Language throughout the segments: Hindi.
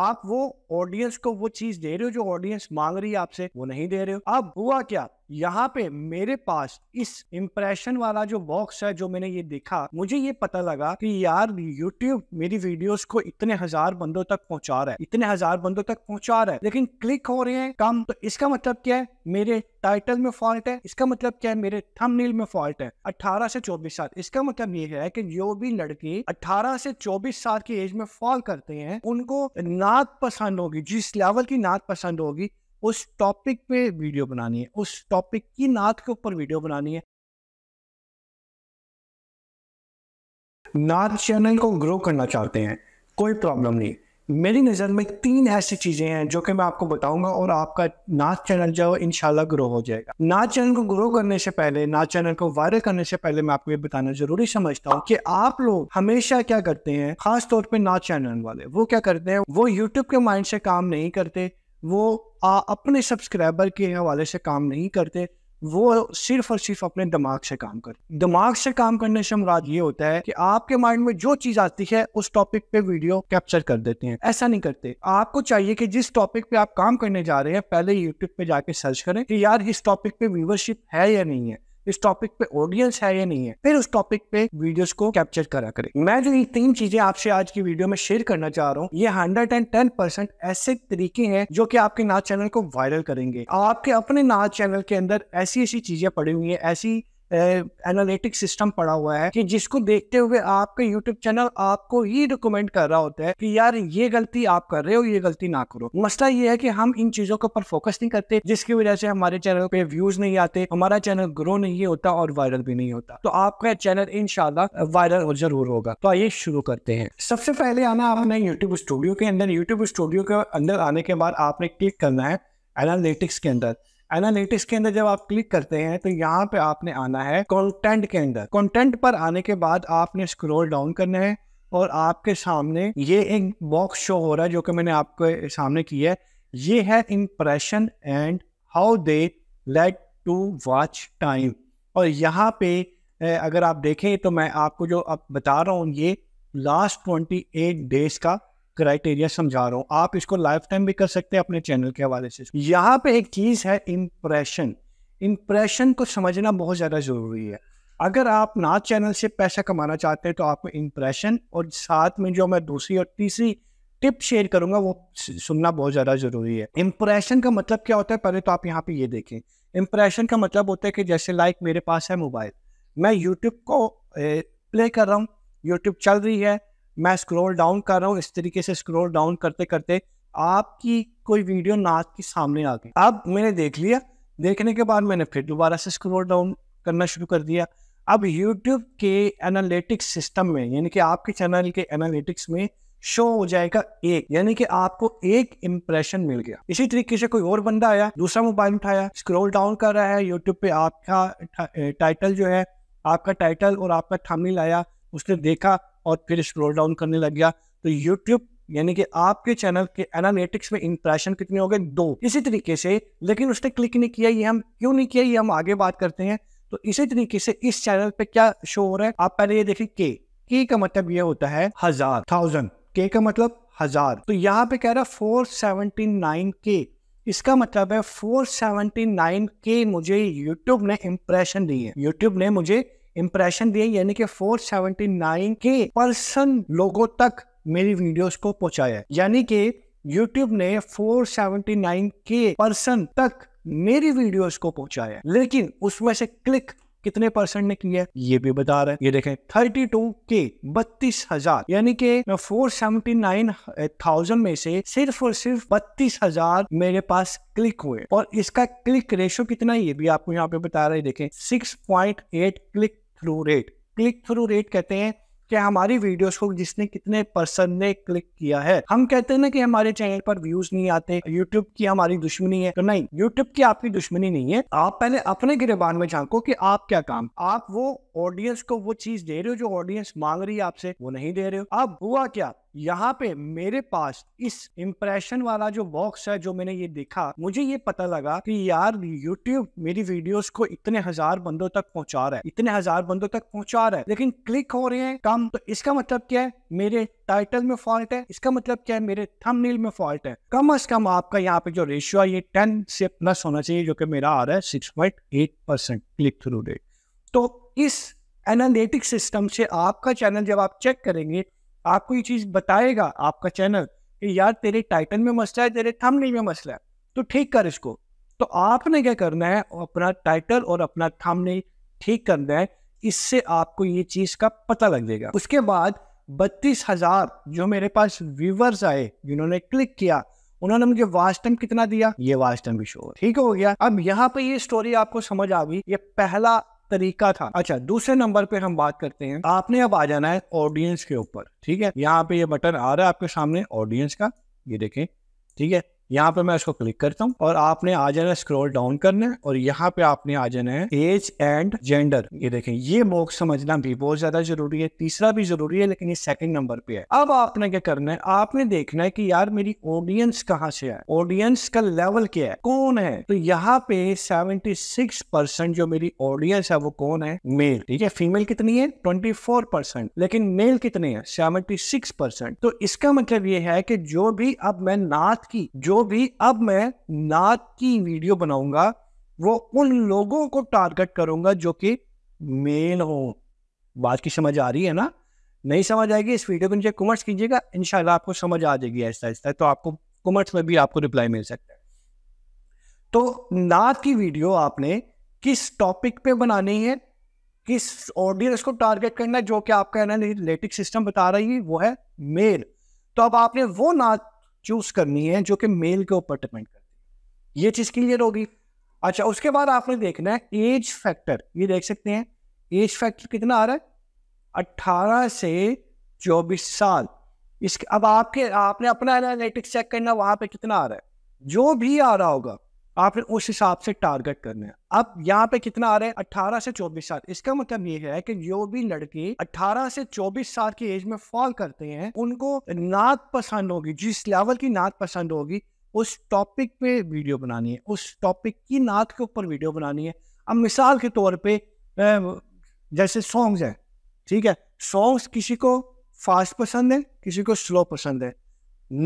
आप वो ऑडियंस को वो चीज दे रहे हो जो ऑडियंस मांग रही है आपसे वो नहीं दे रहे हो अब हुआ क्या यहाँ पे मेरे पास इस इम्प्रेशन वाला जो बॉक्स है जो मैंने ये देखा मुझे ये पता लगा कि यार यूट्यूब मेरी वीडियोस को इतने हजार बंदों तक पहुंचा रहा है इतने हजार बंदों तक पहुंचा रहा है लेकिन क्लिक हो रहे हैं कम तो इसका मतलब क्या है मेरे टाइटल में फॉल्ट है इसका मतलब क्या है मेरे थंबनेल में फॉल्ट है 18 से 24 साल इसका मतलब ये है कि जो भी लड़की 18 से 24 साल की एज में फॉल करते हैं उनको नाद पसंद होगी जिस लेवल की नाद पसंद होगी उस टॉपिक पे वीडियो बनानी है उस टॉपिक की नात के ऊपर वीडियो बनानी है नात चैनल को ग्रो करना चाहते हैं कोई प्रॉब्लम नहीं मेरी नज़र में तीन ऐसी चीज़ें हैं जो कि मैं आपको बताऊंगा और आपका नाच चैनल जो है इनशाला ग्रो हो जाएगा नाच चैनल को ग्रो करने से पहले नाच चैनल को वायरल करने से पहले मैं आपको ये बताना जरूरी समझता हूँ कि आप लोग हमेशा क्या करते हैं खास तौर पे नाच चैनल वाले वो क्या करते हैं वो यूट्यूब के माइंड से काम नहीं करते वो आ, अपने सब्सक्राइबर के हवाले से काम नहीं करते वो सिर्फ और सिर्फ अपने दिमाग से काम करते दिमाग से काम करने से मुराद ये होता है कि आपके माइंड में जो चीज आती है उस टॉपिक पे वीडियो कैप्चर कर देते हैं ऐसा नहीं करते आपको चाहिए कि जिस टॉपिक पे आप काम करने जा रहे हैं पहले यूट्यूब पे जाके सर्च करें कि यार इस टॉपिक पे व्यूवरशिप है या नहीं है इस टॉपिक पे ऑडियंस है या नहीं है फिर उस टॉपिक पे वीडियोस को कैप्चर करा करें मैं जो ये तीन चीजें आपसे आज की वीडियो में शेयर करना चाह रहा हूँ ये हंड्रेड एंड टेन परसेंट ऐसे तरीके हैं जो कि आपके नाच चैनल को वायरल करेंगे आपके अपने नाच चैनल के अंदर ऐसी ऐसी चीजें पड़ी हुई है ऐसी एनालिटिक सिस्टम पड़ा हुआ है कि जिसको देखते हुए आपका यूट्यूब चैनल आपको ही रिकमेंड कर रहा होता है कि यार ये गलती आप कर रहे हो ये गलती ना करो मसला ये है कि हम इन चीजों के ऊपर फोकस नहीं करते जिसकी वजह से हमारे चैनल पे व्यूज नहीं आते हमारा चैनल ग्रो नहीं होता और वायरल भी नहीं होता तो आपका चैनल इन वायरल जरूर होगा तो आइए शुरू करते हैं सबसे पहले आना आपने यूट्यूब स्टूडियो के अंदर यूट्यूब स्टूडियो के अंदर आने के बाद आपने क्लिक करना है एनालिटिक्स के अंदर एनालिटिक्स के अंदर जब आप क्लिक करते हैं तो यहाँ पे आपने आना है कंटेंट के अंदर कंटेंट पर आने के बाद आपने स्क्रॉल डाउन करना है और आपके सामने ये एक बॉक्स शो हो रहा है जो कि मैंने आपके सामने किया है ये है impression and how they led to watch time और यहाँ पे अगर आप देखें तो मैं आपको जो अब बता रहा हूँ ये लास्ट ट्वेंटी एट डेज का क्राइटेरिया समझा रहा हूँ आप इसको लाइफ टाइम भी कर सकते हैं अपने चैनल के हवाले से यहाँ पे एक चीज़ है इम्प्रेशन इम्प्रेशन को समझना बहुत ज़्यादा ज़रूरी है अगर आप ना चैनल से पैसा कमाना चाहते हैं तो आपको इम्प्रेशन और साथ में जो मैं दूसरी और तीसरी टिप शेयर करूंगा वो सुनना बहुत ज़्यादा ज़रूरी है इम्प्रेशन का मतलब क्या होता है पहले तो आप यहाँ पे ये देखें इम्प्रेशन का मतलब होता है कि जैसे लाइक मेरे पास है मोबाइल मैं यूट्यूब को प्ले कर रहा हूँ यूट्यूब चल रही है मैं स्क्रॉल डाउन कर रहा हूँ इस तरीके से स्क्रॉल डाउन करते करते आपकी कोई वीडियो नाच के सामने आ गई अब मैंने देख लिया देखने के बाद मैंने फिर दोबारा से स्क्रॉल डाउन करना शुरू कर दिया अब यूट्यूब के एनालिटिक्स सिस्टम में यानी कि आपके चैनल के एनालिटिक्स में शो हो जाएगा एक यानी कि आपको एक इम्प्रेशन मिल गया इसी तरीके से कोई और बंदा आया दूसरा मोबाइल उठाया स्क्रॉल डाउन कर रहा है यूट्यूब पे आपका टाइटल जो है आपका टाइटल और आपका थंबनेल आया उसने देखा और फिर स्क्रोल डाउन करने लग गया तो यूट्यूब यानी कि आपके चैनल के एनालिटिक्स में इंप्रेशन कितने हो गए दो इसी तरीके से लेकिन उसने क्लिक नहीं किया ये हम क्यों नहीं किया ये हम आगे बात करते हैं तो इसी तरीके से इस चैनल पे क्या शो हो रहा है आप पहले ये देखिए के के का मतलब ये होता है हजार थाउजेंड के का मतलब हजार तो यहाँ पे कह रहा है फोर सेवनटी नाइन के इसका मतलब है फोर सेवनटी नाइन के मुझे यूट्यूब ने इम्प्रेशन दी है यूट्यूब ने मुझे इम्प्रेशन दिए यानी कि 479 के पर्सन लोगों तक मेरी वीडियोस को पहुंचाया यानी कि YouTube ने 479 के पर्सन तक मेरी वीडियोस को पहुंचाया लेकिन उसमें से क्लिक कितने परसेंट ने किया ये भी बता रहे हैं ये देखें टू के बत्तीस हजार यानी कि फोर सेवेंटी नाइन थाउजेंड में से सिर्फ और सिर्फ बत्तीस हजार मेरे पास क्लिक हुए और इसका क्लिक रेशियो कितना ये भी आपको यहाँ पे बता रहे हैं देखें at click through rate click through rate कहते हैं कि हमारी वीडियोस को जिसने कितने पर्सन ने क्लिक किया है हम कहते हैं ना कि हमारे चैनल पर व्यूज नहीं आते यूट्यूब की हमारी दुश्मनी है तो नहीं यूट्यूब की आपकी दुश्मनी नहीं है आप पहले अपने गिरबान में झांको कि आप क्या काम आप वो ऑडियंस को वो चीज दे रहे हो जो ऑडियंस मांग रही है आपसे वो नहीं दे रहे हो अब हुआ क्या यहाँ पे मेरे पास इस इम्प्रेशन वाला जो बॉक्स है जो मैंने ये देखा मुझे ये पता लगा कि यार यूट्यूब मेरी वीडियोस को इतने हजार बंदों तक पहुंचा रहा है इतने हजार बंदों तक पहुंचा रहा है लेकिन क्लिक हो रहे हैं कम तो इसका मतलब क्या है मेरे टाइटल में फॉल्ट है इसका मतलब क्या है मेरे थंबनेल में फॉल्ट है कम अज कम आपका यहाँ पे जो रेशियो है ये टेन से प्लस होना चाहिए जो कि मेरा आ रहा है six point eight percent click through rate तो इस एनालिटिक सिस्टम से आपका चैनल जब आप चेक करेंगे आपको ये चीज़ बताएगा आपका चैनल कि यार तेरे टाइटल में मसला है तेरे थंबनेल में मसला है तो ठीक कर इसको तो आपने क्या करना है अपना टाइटल और अपना थंबनेल ठीक करना है इससे आपको ये चीज़ का पता लग जाएगा उसके बाद बत्तीस हजार जो मेरे पास व्यूवर्स आए जिन्होंने क्लिक किया उन्होंने मुझे वाच टाइम कितना दिया ये वाच टाइम भी शो ठीक हो गया अब यहाँ पे ये स्टोरी आपको समझ आ गई ये पहला तरीका था अच्छा दूसरे नंबर पे हम बात करते हैं आपने अब आ जाना है ऑडियंस के ऊपर ठीक है यहाँ पे ये बटन आ रहा है आपके सामने ऑडियंस का ये देखें ठीक है यहाँ पे मैं इसको क्लिक करता हूँ और आपने आ जाना स्क्रॉल डाउन करना है और यहाँ पे आपने आ जाना है एज एंड जेंडर ये देखें ये मोक्ष समझना भी बहुत ज्यादा जरूरी है तीसरा भी जरूरी है लेकिन ये सेकंड नंबर पे है अब आपने क्या करना है आपने देखना है कि यार मेरी ऑडियंस कहाँ से है ऑडियंस का लेवल क्या है कौन है तो यहाँ पे सेवेंटी परसेंट जो मेरी ऑडियंस है वो कौन है मेल ठीक है फीमेल कितनी है ट्वेंटी परसेंट लेकिन मेल कितने हैं सिक्स परसेंट तो इसका मतलब ये है कि जो भी अब मैं नाथ की जो भी अब मैं नाच की वीडियो बनाऊंगा वो उन लोगों को टारगेट करूंगा जो कि मेल हो बात की समझ आ रही है ना नहीं समझ आएगी इस वीडियो को नीचे कमेंट्स कीजिएगा इनशाला आपको समझ आ जाएगी ऐसा ऐसा तो आपको कमेंट्स में भी आपको रिप्लाई मिल सकता है तो नाथ की वीडियो आपने किस टॉपिक पे बनानी है किस ऑडियंस को टारगेट करना है जो कि आपका एनालिटिक सिस्टम बता रही है वो है मेल तो अब आपने वो नाथ चूज करनी है जो कि मेल के ऊपर डिपेंड करती है ये चीज क्लियर होगी अच्छा उसके बाद आपने देखना है एज फैक्टर ये देख सकते हैं एज फैक्टर कितना आ रहा है अट्ठारह से चौबीस साल इसके अब आपके आपने अपना एनालिटिक्स चेक करना वहां पे कितना आ रहा है जो भी आ रहा होगा आपने उस हिसाब से टारगेट करना है अब यहाँ पे कितना आ रहा है अठारह से चौबीस साल इसका मतलब ये है कि जो भी लड़के अठारह से चौबीस साल की एज में फॉल करते हैं उनको नात पसंद होगी जिस लेवल की नात पसंद होगी उस टॉपिक पे वीडियो बनानी है उस टॉपिक की नात के ऊपर वीडियो बनानी है अब मिसाल के तौर पे जैसे सॉन्ग्स हैं ठीक है सॉन्ग्स किसी को फास्ट पसंद है किसी को स्लो पसंद है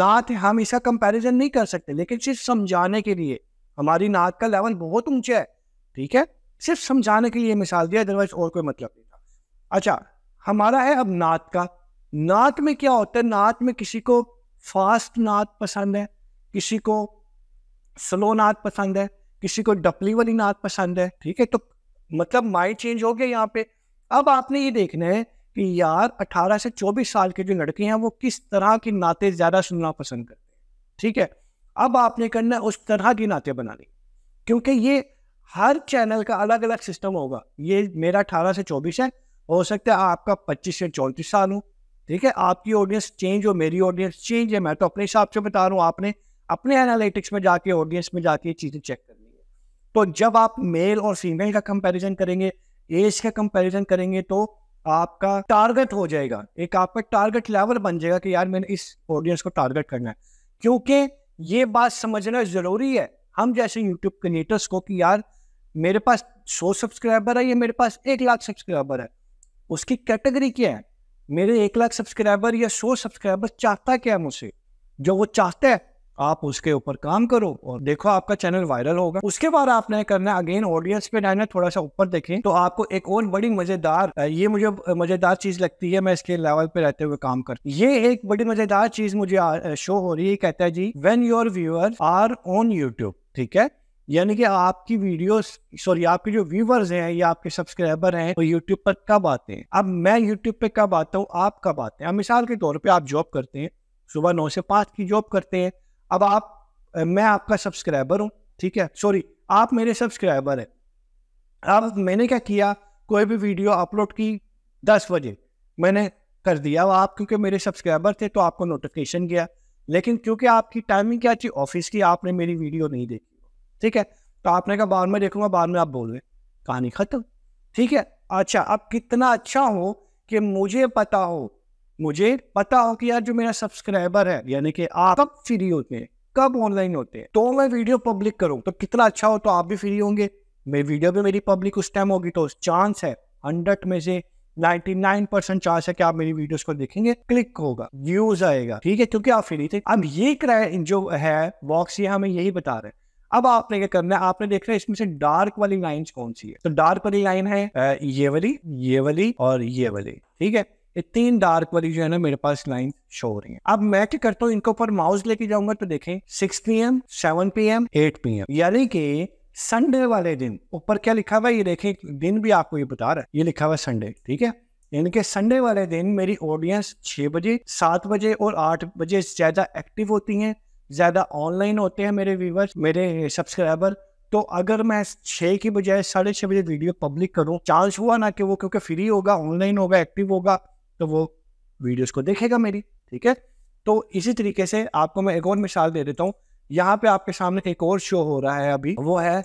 नात हम इसका कंपैरिजन नहीं कर सकते लेकिन सिर्फ समझाने के लिए हमारी नाक का लेवल बहुत ऊंचा है ठीक है सिर्फ समझाने के लिए मिसाल दिया अदरवाइज और कोई मतलब नहीं था अच्छा हमारा है अब नात का नात में क्या होता है नात में किसी को फास्ट नात पसंद है किसी को स्लो नात पसंद है किसी को डपली वाली नात पसंद है ठीक है तो मतलब माइंड चेंज हो गया यहाँ पे अब आपने ये देखना है कि यार 18 से 24 साल के जो लड़के हैं वो किस तरह की नाते ज़्यादा सुनना पसंद करते हैं ठीक है अब आपने करना उस तरह की नाते बनानी क्योंकि ये हर चैनल का अलग अलग सिस्टम होगा ये मेरा अठारह से चौबीस है हो सकता है आपका पच्चीस से चौंतीस साल हो ठीक है आपकी ऑडियंस चेंज हो मेरी ऑडियंस चेंज है मैं तो अपने हिसाब से बता रहा हूँ आपने अपने एनालिटिक्स में जाके ऑडियंस में जाके ये चीज़ें चेक करनी है तो जब आप मेल और फीमेल का कंपैरिजन करेंगे एज का कंपैरिजन करेंगे तो आपका टारगेट हो जाएगा एक आपका टारगेट लेवल बन जाएगा कि यार मैंने इस ऑडियंस को टारगेट करना है क्योंकि ये बात समझना जरूरी है हम जैसे यूट्यूब क्रिएटर्स को कि यार मेरे पास सौ सब्सक्राइबर है या मेरे पास एक लाख सब्सक्राइबर है उसकी कैटेगरी क्या है मेरे एक लाख सब्सक्राइबर या सौ सब्सक्राइबर चाहता क्या है मुझसे जो वो चाहता है आप उसके ऊपर काम करो और देखो आपका चैनल वायरल होगा उसके बाद आपने करना अगेन ऑडियंस पे जाना थोड़ा सा ऊपर देखें तो आपको एक और बड़ी मजेदार ये मुझे मजेदार चीज लगती है मैं इसके लेवल पे रहते हुए काम कर ये एक बड़ी मजेदार चीज मुझे शो हो रही है कहता है जी when your viewer are on YouTube ठीक है यानी कि आपकी वीडियोस सॉरी आपके जो व्यूवर्स हैं या आपके सब्सक्राइबर हैं वो यूट्यूब पर कब आते हैं अब मैं यूट्यूब पे कब आता हूँ आप कब आते हैं अब मिसाल के तौर पे आप जॉब करते हैं सुबह नौ से पाँच की जॉब करते हैं अब आप मैं आपका सब्सक्राइबर हूँ ठीक है सॉरी आप मेरे सब्सक्राइबर हैं अब मैंने क्या किया कोई भी वीडियो अपलोड की दस बजे मैंने कर दिया आप क्योंकि मेरे सब्सक्राइबर थे तो आपको नोटिफिकेशन गया लेकिन क्योंकि आपकी टाइमिंग क्या थी ऑफिस की आपने मेरी वीडियो नहीं देखी ठीक है तो आपने कहा बाद में देखूंगा बाद में आप बोल रहे कहानी खत्म ठीक है अच्छा अब कितना अच्छा हो कि मुझे पता हो मुझे पता हो कि यार जो मेरा सब्सक्राइबर है यानी कि आप कब फ्री होते हैं कब ऑनलाइन होते हैं तो मैं वीडियो पब्लिक करूँ तो कितना अच्छा हो तो आप भी फ्री होंगे मेरी वीडियो भी मेरी पब्लिक उस टाइम होगी तो चांस है हंड्रेड में से 99 परसेंट चांस है कि आप मेरी वीडियोस को देखेंगे क्लिक होगा व्यूज आएगा ठीक है क्योंकि आप फ्री थे अब ये जो है बॉक्स ये हमें यही बता रहे हैं अब आपने क्या करना है आपने देखना है इसमें से डार्क वाली लाइन कौन सी है तो डार्क वाली लाइन है ये वाली ये वाली और ये वाली ठीक है ये तीन डार्क वाली जो है ना मेरे पास लाइन शो हो रही है अब मैं क्या करता हूँ इनके ऊपर माउस लेके जाऊंगा तो देखें six P M seven P M eight P M यानी कि संडे वाले दिन ऊपर क्या लिखा हुआ है ये देखें दिन भी आपको ये बता रहा है ये लिखा हुआ संडे ठीक है यानी कि संडे वाले दिन मेरी ऑडियंस छः बजे सात बजे और आठ बजे ज़्यादा एक्टिव होती हैं ज़्यादा ऑनलाइन होते हैं मेरे व्यूवर्स मेरे सब्सक्राइबर तो अगर मैं छः की बजाय साढ़े छः बजे वीडियो पब्लिक करूँ चांस हुआ ना कि वो क्योंकि फ्री होगा ऑनलाइन होगा एक्टिव होगा तो वो वीडियोस को देखेगा मेरी ठीक है तो इसी तरीके से आपको मैं एक और मिसाल दे देता हूँ यहाँ पे आपके सामने एक और शो हो रहा है अभी वो है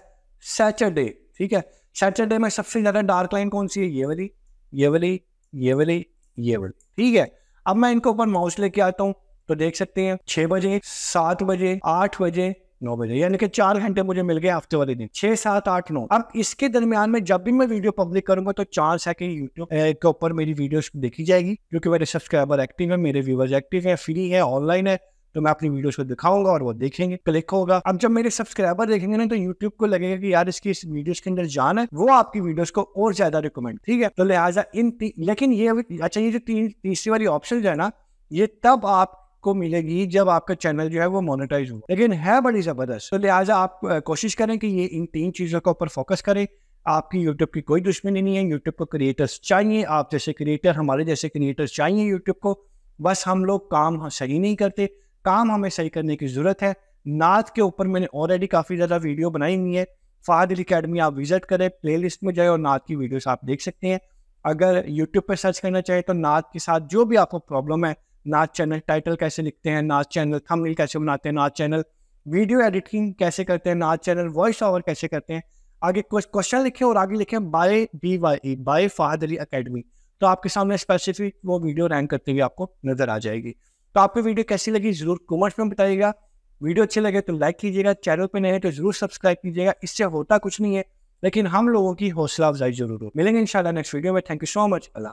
सैटरडे ठीक है सैटरडे में सबसे ज़्यादा डार्क लाइन कौन सी है ये वाली ये वाली ये वाली ये वाली ठीक है अब मैं इनके ऊपर माउस लेके आता हूँ तो देख सकते हैं छह बजे सात बजे आठ बजे नौ बजे यानी कि चार घंटे मुझे मिल गए हफ्ते वाले दिन छह सात आठ नौ अब इसके दरमियान में जब भी मैं वीडियो पब्लिक करूंगा तो चार सेकंड यूट्यूब के ऊपर मेरी वीडियो देखी जाएगी क्योंकि मेरे सब्सक्राइबर एक्टिव है मेरे व्यूवर्स एक्टिव है फ्री है ऑनलाइन है तो मैं अपनी वीडियोस को दिखाऊंगा और वो देखेंगे क्लिक होगा अब जब मेरे सब्सक्राइबर देखेंगे ना तो यूट्यूब को लगेगा कि यार इसकी इस वीडियोस के अंदर जान है वो आपकी वीडियोस को और ज्यादा रिकमेंड ठीक है तो लिहाजा इन लेकिन ये अच्छा ये जो तीन तीसरी वाली ऑप्शन है ना ये तब आप आपको मिलेगी जब आपका चैनल जो है वो मोनिटाइज हो लेकिन है बड़ी जबरदस्त तो लिहाजा आप कोशिश करें कि ये इन तीन चीज़ों के ऊपर फोकस करें आपकी यूट्यूब की कोई दुश्मनी नहीं है यूट्यूब को क्रिएटर्स चाहिए आप जैसे क्रिएटर हमारे जैसे क्रिएटर्स चाहिए यूट्यूब को बस हम लोग काम सही नहीं करते काम हमें सही करने की ज़रूरत है नात के ऊपर मैंने ऑलरेडी काफ़ी ज़्यादा वीडियो बनाई हुई है फादिल अकेडमी आप विजिट करें प्लेलिस्ट में जाए और नात की वीडियोस आप देख सकते हैं अगर यूट्यूब पर सर्च करना चाहे तो नात के साथ जो भी आपको प्रॉब्लम है नाच चैनल टाइटल कैसे लिखते हैं नाच चैनल थंबनेल कैसे बनाते हैं नाच चैनल वीडियो एडिटिंग कैसे करते हैं नाच चैनल वॉइस ओवर कैसे करते हैं आगे क्वेश्चन लिखें और आगे लिखें by B Y by Fadali academy तो आपके सामने स्पेसिफिक वो वीडियो रैंक करते हुए आपको नजर आ जाएगी तो आपको वीडियो कैसी लगी जरूर कमेंट्स में बताइएगा वीडियो अच्छी लगे तो लाइक कीजिएगा चैनल पर नए तो जरूर सब्सक्राइब कीजिएगा इससे होता कुछ नहीं है लेकिन हम लोगों की हौसला अफजाई जरूर हो मिलेंगे इंशाल्लाह नेक्स्ट वीडियो में thank you so much Allah